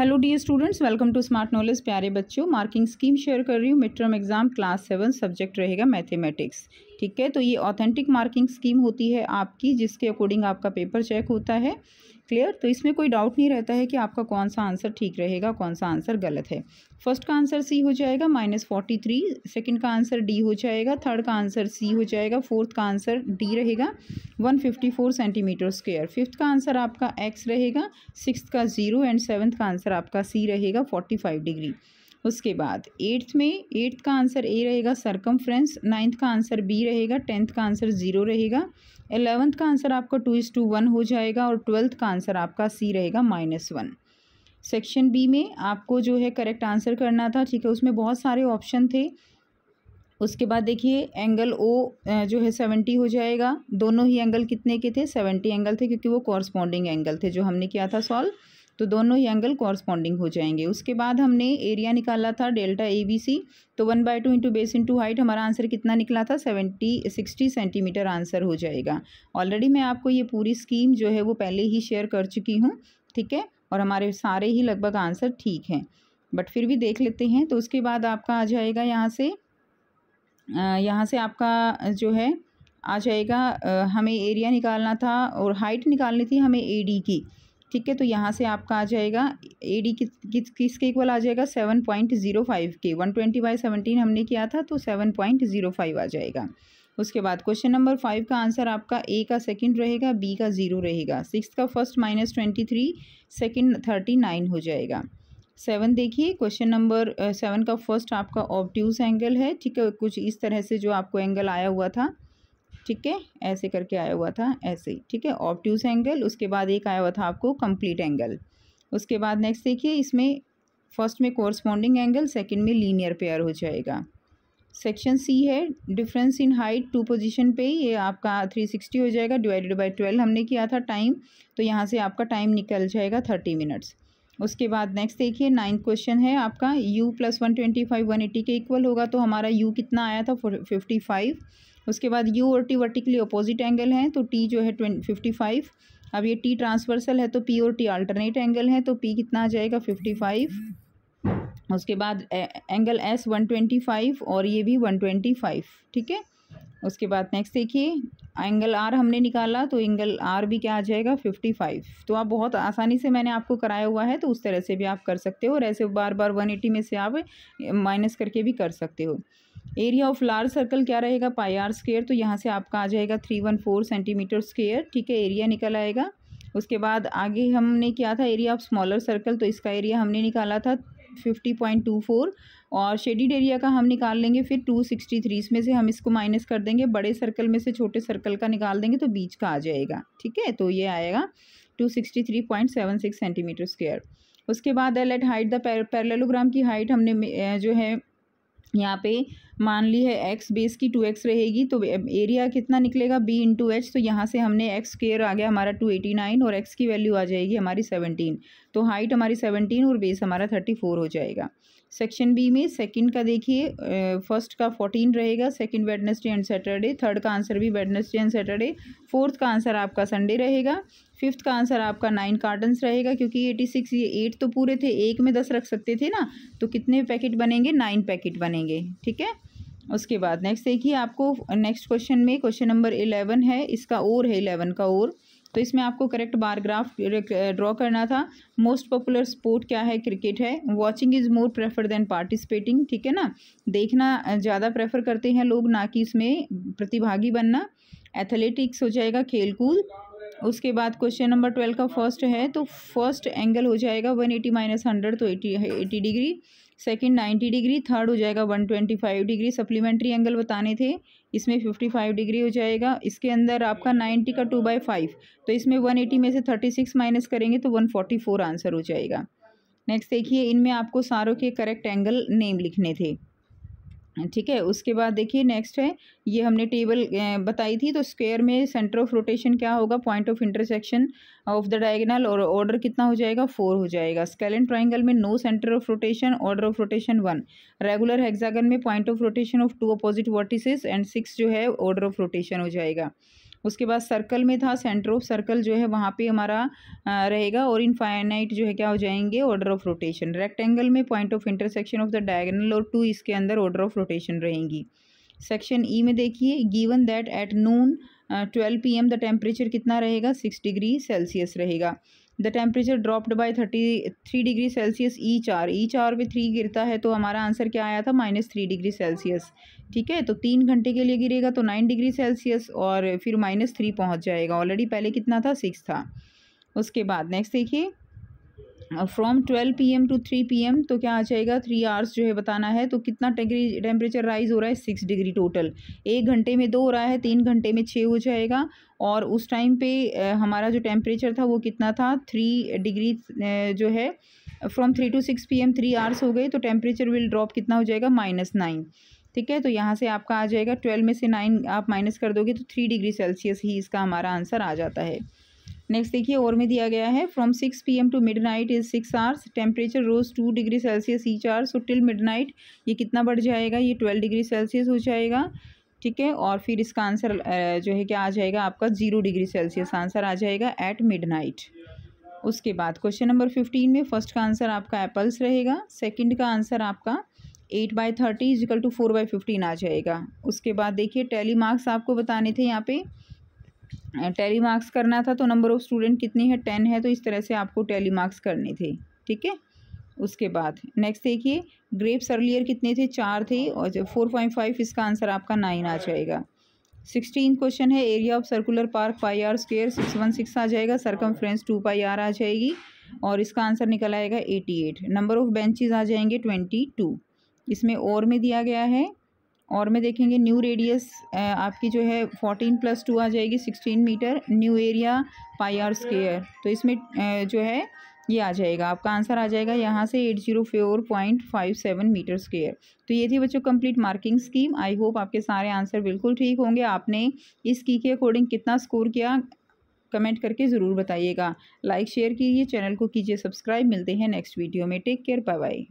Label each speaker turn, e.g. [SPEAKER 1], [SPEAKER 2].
[SPEAKER 1] hello the students welcome to smart knowledge प्यारे बच्चों marking scheme share कर रही हूँ mid term exam class seven subject रहेगा मैथमेटिक्स ठीक है तो ये ऑथेंटिक मार्किंग स्कीम होती है आपकी जिसके अकॉर्डिंग आपका पेपर चेक होता है क्लियर तो इसमें कोई डाउट नहीं रहता है कि आपका कौन सा आंसर ठीक रहेगा कौन सा आंसर गलत है फर्स्ट का आंसर सी हो जाएगा माइनस फोर्टी थ्री सेकेंड का आंसर डी हो जाएगा थर्ड का आंसर सी हो जाएगा फोर्थ का आंसर डी रहेगा one fifty four centimetre square fifth का आंसर आपका एक्स रहेगा सिक्स का ज़ीरो एंड सेवन्थ का आंसर आपका सी रहेगा फोर्टी फाइव डिग्री उसके बाद एट्थ में एट्थ का आंसर ए रहेगा सरकम फ्रेंस नाइन्थ का आंसर बी रहेगा टेंथ का आंसर ज़ीरो रहेगा एलेवंथ का आंसर आपका टू इज़ टू वन हो जाएगा और ट्वेल्थ का आंसर आपका सी रहेगा माइनस वन सेक्शन बी में आपको जो है करेक्ट आंसर करना था ठीक है उसमें बहुत सारे ऑप्शन थे उसके बाद देखिए एंगल ओ जो है सेवेंटी हो जाएगा दोनों ही एंगल कितने के थे सेवेंटी एंगल थे क्योंकि वो कॉरस्पॉन्डिंग एंगल थे जो हमने किया था सॉल्व तो दोनों ही एंगल कॉरस्पॉन्डिंग हो जाएंगे उसके बाद हमने एरिया निकाला था डेल्टा ए बी सी तो one by two into base into height हमारा आंसर कितना निकला था सेवेंटी सिक्सटी सेंटीमीटर आंसर हो जाएगा ऑलरेडी मैं आपको ये पूरी स्कीम जो है वो पहले ही शेयर कर चुकी हूँ ठीक है और हमारे सारे ही लगभग आंसर ठीक हैं बट फिर भी देख लेते हैं तो उसके बाद आपका आ जाएगा यहाँ से यहाँ से आपका जो है आ जाएगा हमें एरिया निकालना था और हाइट निकालनी थी हमें ए डी की ठीक है तो यहाँ से आपका आ जाएगा ए डी किस किस किसके इक्वल आ जाएगा सेवन पॉइंट जीरो फाइव के वन ट्वेंटी बाई सेवनटीन हमने किया था तो सेवन पॉइंट जीरो फाइव आ जाएगा उसके बाद क्वेश्चन नंबर फाइव का आंसर आपका ए का सेकंड रहेगा बी का ज़ीरो रहेगा सिक्स का first minus twenty three second thirty nine हो जाएगा सेवन देखिए क्वेश्चन नंबर सेवन का फर्स्ट आपका ऑब्ट्यूस एंगल है ठीक है कुछ इस तरह से जो आपको एंगल आया हुआ था ठीक है ऐसे करके आया हुआ था ऐसे ठीक है ऑप्ट्यूस एंगल उसके बाद एक आया हुआ था आपको कंप्लीट एंगल उसके बाद नेक्स्ट देखिए इसमें फर्स्ट में कोरस्पॉन्डिंग एंगल सेकेंड में लीनियर पेयर हो जाएगा सेक्शन सी है difference in height to position पे ये आपका थ्री सिक्सटी हो जाएगा डिवाइडेड बाय ट्वेल्व हमने किया था टाइम तो यहाँ से आपका टाइम निकल जाएगा थर्टी मिनट्स उसके बाद नेक्स्ट देखिए नाइन्थ क्वेश्चन है आपका U plus one twenty five one eighty के इक्वल होगा तो हमारा यू कितना आया था फिफ्टी फाइव उसके बाद यू और टी वर्टिकली अपोजिट एंगल हैं तो टी जो है ट्वेंट फिफ्टी फाइव अब ये टी ट्रांसवर्सल है तो पी और टी अल्टरनेट एंगल है तो पी कितना आ जाएगा फिफ्टी फाइव उसके बाद angle S one twenty five और ये भी वन ट्वेंटी फाइव ठीक है उसके बाद नेक्स्ट देखिए एंगल आर हमने निकाला तो एंगल आर भी क्या आ जाएगा फिफ्टी फाइव तो आप बहुत आसानी से मैंने आपको कराया हुआ है तो उस तरह से भी आप कर सकते हो और ऐसे बार बार वन एटी में से आप माइनस करके भी कर सकते हो एरिया ऑफ लार्ज सर्कल क्या रहेगा पाई आर स्केयर तो यहाँ से आपका आ जाएगा three one four centimetre square ठीक है एरिया निकल आएगा उसके बाद आगे हमने किया था एरिया ऑफ स्मॉलर सर्कल तो इसका एरिया हमने निकाला था फिफ्टी पॉइंट टू फोर और शेडिड एरिया का हम निकाल लेंगे फिर टू सिक्सटी थ्री इसमें से हम इसको माइनस कर देंगे बड़े सर्कल में से छोटे सर्कल का निकाल देंगे तो बीच का आ जाएगा ठीक है तो ये आएगा two sixty three point seven six centimetre square उसके बाद एलेट हाइट द पैरेललोग्राम की हाइट हमने जो है यहाँ पे मान ली है एक्स बेस की टू एक्स रहेगी तो एरिया कितना निकलेगा बी इंटू एच तो यहाँ से हमने एक्स स्केयर आ गया हमारा टू एटी नाइन और एक्स की वैल्यू आ जाएगी हमारी सेवनटीन तो हाइट हमारी सेवनटीन और बेस हमारा थर्टी फोर हो जाएगा सेक्शन बी में सेकंड का देखिए फर्स्ट का फोर्टीन रहेगा second Wednesday and Saturday third का आंसर भी वेडनेसडे एंड सैटरडे फोर्थ का आंसर आपका संडे रहेगा फिफ्थ का आंसर आपका नाइन कार्टन्स रहेगा क्योंकि एटी सिक्स ये एट तो पूरे थे एक में दस रख सकते थे ना तो कितने पैकेट बनेंगे नाइन पैकेट बनेंगे ठीक है उसके बाद नेक्स्ट देखिए आपको नेक्स्ट क्वेश्चन में क्वेश्चन नंबर इलेवन है इसका और है इलेवन का और तो इसमें आपको करेक्ट बार ग्राफ ड्रॉ करना था मोस्ट पॉपुलर स्पोर्ट क्या है क्रिकेट है watching is more prefer than participating ठीक है ना देखना ज़्यादा प्रेफर करते हैं लोग ना कि इसमें प्रतिभागी बनना एथलेटिक्स हो जाएगा खेल कूद उसके बाद क्वेश्चन नंबर ट्वेल्व का फर्स्ट है तो फर्स्ट एंगल हो जाएगा वन एटी माइनस हंड्रेड तो eighty eighty degree second 90 degree third हो जाएगा 125 डिग्री सप्लीमेंट्री एंगल बताने थे इसमें 55 डिग्री हो जाएगा इसके अंदर आपका 90 का टू बाई फाइव तो इसमें 180 में से 36 माइनस करेंगे तो 144 आंसर हो जाएगा नेक्स्ट देखिए इनमें आपको सारों के करेक्ट एंगल नेम लिखने थे ठीक है उसके बाद देखिए नेक्स्ट है ये हमने टेबल बताई थी तो स्क्वायर में सेंटर ऑफ रोटेशन क्या होगा point of intersection of the diagonal और ऑर्डर कितना हो जाएगा फोर हो जाएगा स्केलन ट्राइंगल में no centre of rotation order of rotation one regular hexagon में point of rotation of two opposite vertices and six जो है ऑर्डर ऑफ रोटेशन हो जाएगा उसके बाद सर्कल में था सेंटर ऑफ सर्कल जो है वहाँ पे हमारा रहेगा और इनफाइनाइट जो है क्या हो जाएंगे ऑर्डर ऑफ रोटेशन रेक्टेंगल में point of intersection of the diagonal और टू इसके अंदर ऑर्डर ऑफ रोटेशन रहेंगी सेक्शन ई e में देखिए given that at noon twelve P M the temperature कितना रहेगा सिक्स डिग्री सेल्सियस रहेगा the temperature dropped by thirty three degree Celsius E चार ई चार पे थ्री गिरता है तो हमारा आंसर क्या आया था माइनस थ्री डिग्री सेल्सियस ठीक है तो तीन घंटे के लिए गिरेगा तो नाइन डिग्री सेल्सियस और फिर माइनस थ्री पहुँच जाएगा ऑलरेडी पहले कितना था सिक्स था उसके बाद नेक्स्ट देखिए from twelve P M to three P M तो क्या आ जाएगा थ्री आवर्स जो है बताना है तो कितना डिग्री टेम्परेचर राइज हो रहा है सिक्स डिग्री टोटल एक घंटे में दो हो रहा है तीन घंटे में छः हो जाएगा और उस टाइम पे हमारा जो टेम्परेचर था वो कितना था थ्री डिग्री जो है from three to six P M three hours हो गए तो टेम्परेचर विल ड्रॉप कितना हो जाएगा माइनस नाइन ठीक है तो यहाँ से आपका आ जाएगा ट्वेल्व में से नाइन आप माइनस कर दोगे तो थ्री डिग्री सेल्सियस ही इसका हमारा आंसर आ जाता है नेक्स्ट देखिए और में दिया गया है from six P M to midnight is six hours temperature rose two degree Celsius each hour so till midnight ये कितना बढ़ जाएगा ये ट्वेल्व डिग्री सेल्सियस हो जाएगा ठीक है और फिर इसका आंसर जो है क्या आ जाएगा आपका जीरो डिग्री सेल्सियस आंसर आ जाएगा एट मिड नाइट उसके बाद क्वेश्चन नंबर फिफ्टीन में फर्स्ट का आंसर आपका एप्पल्स रहेगा सेकेंड का आंसर आपका eight by thirty equal to four by fifteen आ जाएगा उसके बाद देखिए टेली मार्क्स आपको बताने थे यहाँ पे टैली मार्क्स करना था तो नंबर ऑफ़ स्टूडेंट कितनी है टेन है तो इस तरह से आपको टैली मार्क्स करने थे ठीक है उसके बाद नेक्स्ट देखिए ग्रेप्स अर्लियर कितने थे चार थे और जब फोर पॉइंट फाइव इसका आंसर आपका नाइन आ जाएगा सिक्सटीन क्वेश्चन है area of circular park pi R square six one six आ जाएगा सरकम फ्रेंस टू पाई आर आ जाएगी और इसका आंसर निकल आएगा eighty eight number of benches आ जाएंगे ट्वेंटी टू इसमें और में दिया गया है और में देखेंगे न्यू रेडियस आपकी जो है फोर्टीन प्लस टू आ जाएगी sixteen metre new area pi R square तो इसमें जो है ये आ जाएगा आपका आंसर आ जाएगा यहाँ से eight zero four point five seven metre square तो ये थी बच्चों complete marking scheme I hope आपके सारे आंसर बिल्कुल ठीक होंगे आपने इस की के अकॉर्डिंग कितना स्कोर किया कमेंट करके ज़रूर बताइएगा लाइक शेयर कीजिए चैनल को कीजिए सब्सक्राइब मिलते हैं नेक्स्ट वीडियो में टेक केयर बाय बाय